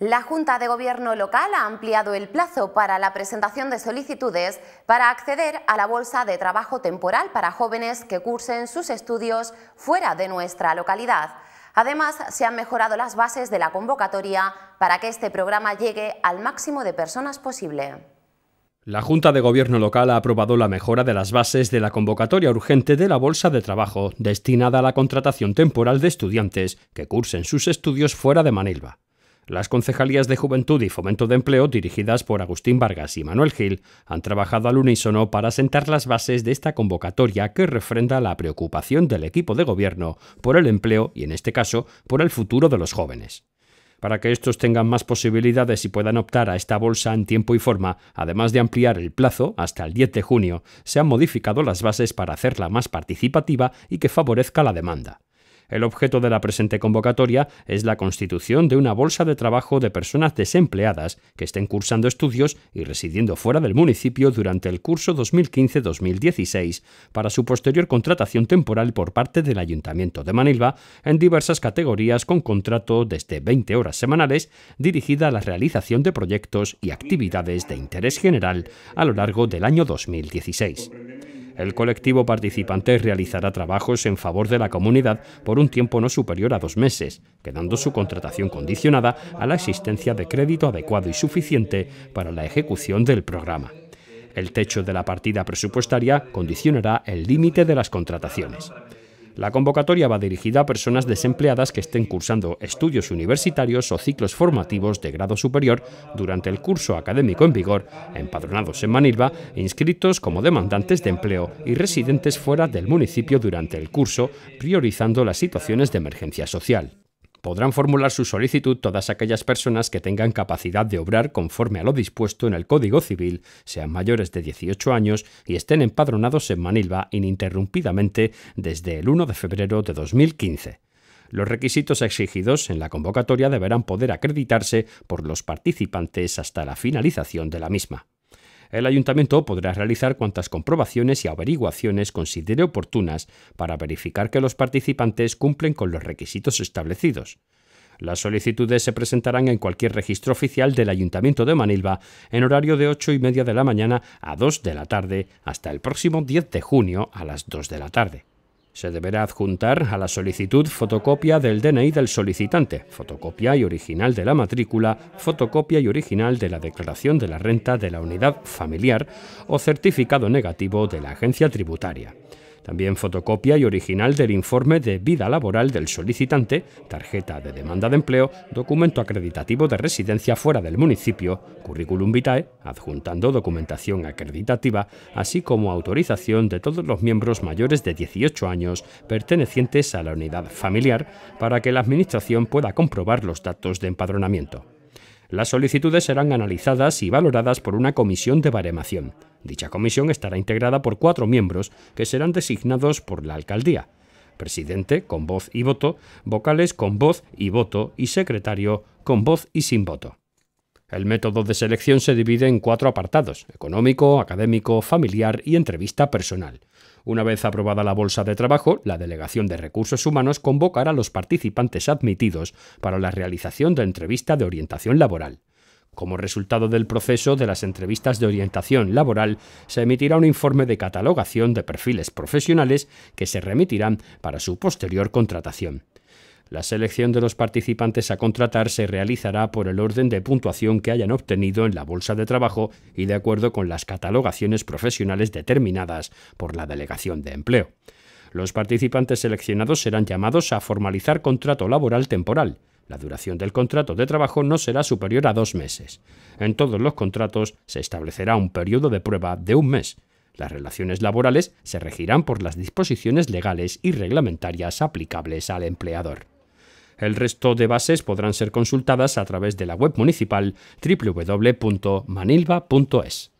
La Junta de Gobierno local ha ampliado el plazo para la presentación de solicitudes para acceder a la Bolsa de Trabajo Temporal para jóvenes que cursen sus estudios fuera de nuestra localidad. Además, se han mejorado las bases de la convocatoria para que este programa llegue al máximo de personas posible. La Junta de Gobierno local ha aprobado la mejora de las bases de la convocatoria urgente de la Bolsa de Trabajo destinada a la contratación temporal de estudiantes que cursen sus estudios fuera de Manilva. Las concejalías de Juventud y Fomento de Empleo, dirigidas por Agustín Vargas y Manuel Gil, han trabajado al unísono para sentar las bases de esta convocatoria que refrenda la preocupación del equipo de gobierno por el empleo y, en este caso, por el futuro de los jóvenes. Para que estos tengan más posibilidades y puedan optar a esta bolsa en tiempo y forma, además de ampliar el plazo hasta el 10 de junio, se han modificado las bases para hacerla más participativa y que favorezca la demanda. El objeto de la presente convocatoria es la constitución de una bolsa de trabajo de personas desempleadas que estén cursando estudios y residiendo fuera del municipio durante el curso 2015-2016 para su posterior contratación temporal por parte del Ayuntamiento de Manilva en diversas categorías con contrato desde 20 este horas semanales dirigida a la realización de proyectos y actividades de interés general a lo largo del año 2016. El colectivo participante realizará trabajos en favor de la comunidad por un tiempo no superior a dos meses, quedando su contratación condicionada a la existencia de crédito adecuado y suficiente para la ejecución del programa. El techo de la partida presupuestaria condicionará el límite de las contrataciones. La convocatoria va dirigida a personas desempleadas que estén cursando estudios universitarios o ciclos formativos de grado superior durante el curso académico en vigor, empadronados en Manilva, inscritos como demandantes de empleo y residentes fuera del municipio durante el curso, priorizando las situaciones de emergencia social. Podrán formular su solicitud todas aquellas personas que tengan capacidad de obrar conforme a lo dispuesto en el Código Civil, sean mayores de 18 años y estén empadronados en Manilva ininterrumpidamente desde el 1 de febrero de 2015. Los requisitos exigidos en la convocatoria deberán poder acreditarse por los participantes hasta la finalización de la misma el ayuntamiento podrá realizar cuantas comprobaciones y averiguaciones considere oportunas para verificar que los participantes cumplen con los requisitos establecidos. Las solicitudes se presentarán en cualquier registro oficial del Ayuntamiento de Manilva en horario de 8 y media de la mañana a 2 de la tarde hasta el próximo 10 de junio a las 2 de la tarde. Se deberá adjuntar a la solicitud fotocopia del DNI del solicitante, fotocopia y original de la matrícula, fotocopia y original de la declaración de la renta de la unidad familiar o certificado negativo de la agencia tributaria. También fotocopia y original del informe de vida laboral del solicitante, tarjeta de demanda de empleo, documento acreditativo de residencia fuera del municipio, currículum vitae, adjuntando documentación acreditativa, así como autorización de todos los miembros mayores de 18 años pertenecientes a la unidad familiar para que la Administración pueda comprobar los datos de empadronamiento. Las solicitudes serán analizadas y valoradas por una comisión de baremación. Dicha comisión estará integrada por cuatro miembros que serán designados por la alcaldía. Presidente con voz y voto, vocales con voz y voto y secretario con voz y sin voto. El método de selección se divide en cuatro apartados, económico, académico, familiar y entrevista personal. Una vez aprobada la bolsa de trabajo, la Delegación de Recursos Humanos convocará a los participantes admitidos para la realización de entrevista de orientación laboral. Como resultado del proceso de las entrevistas de orientación laboral, se emitirá un informe de catalogación de perfiles profesionales que se remitirán para su posterior contratación. La selección de los participantes a contratar se realizará por el orden de puntuación que hayan obtenido en la bolsa de trabajo y de acuerdo con las catalogaciones profesionales determinadas por la Delegación de Empleo. Los participantes seleccionados serán llamados a formalizar contrato laboral temporal. La duración del contrato de trabajo no será superior a dos meses. En todos los contratos se establecerá un periodo de prueba de un mes. Las relaciones laborales se regirán por las disposiciones legales y reglamentarias aplicables al empleador. El resto de bases podrán ser consultadas a través de la web municipal www.manilva.es.